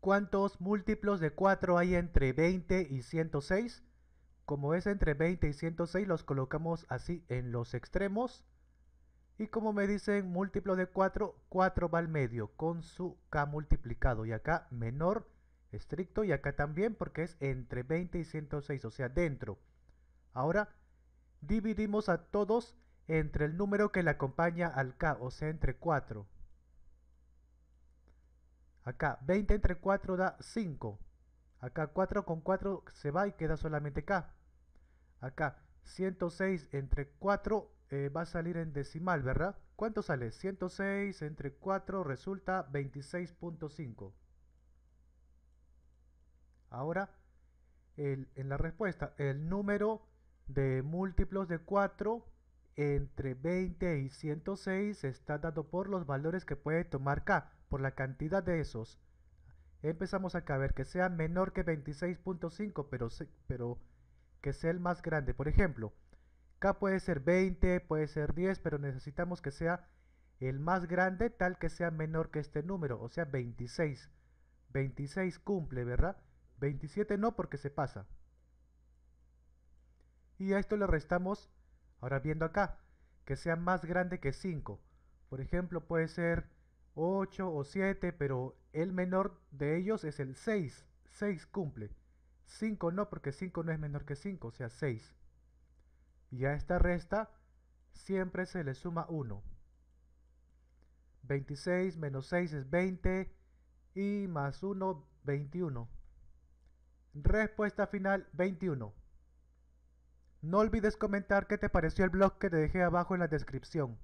¿Cuántos múltiplos de 4 hay entre 20 y 106? Como es entre 20 y 106, los colocamos así en los extremos. Y como me dicen múltiplo de 4, 4 va al medio con su k multiplicado. Y acá menor estricto y acá también porque es entre 20 y 106, o sea dentro. Ahora dividimos a todos entre el número que le acompaña al k, o sea entre 4. Acá 20 entre 4 da 5. Acá 4 con 4 se va y queda solamente acá. Acá 106 entre 4 eh, va a salir en decimal, ¿verdad? ¿Cuánto sale? 106 entre 4 resulta 26.5. Ahora, en la respuesta, el número de múltiplos de 4 entre 20 y 106 está dado por los valores que puede tomar K, por la cantidad de esos. Empezamos acá a ver que sea menor que 26.5, pero, pero que sea el más grande. Por ejemplo, K puede ser 20, puede ser 10, pero necesitamos que sea el más grande tal que sea menor que este número, o sea 26. 26 cumple, ¿verdad? 27 no porque se pasa. Y a esto le restamos Ahora viendo acá, que sea más grande que 5. Por ejemplo, puede ser 8 o 7, pero el menor de ellos es el 6. 6 cumple. 5 no, porque 5 no es menor que 5, o sea 6. Y a esta resta siempre se le suma 1. 26 menos 6 es 20 y más 1, 21. Respuesta final 21. No olvides comentar qué te pareció el blog que te dejé abajo en la descripción.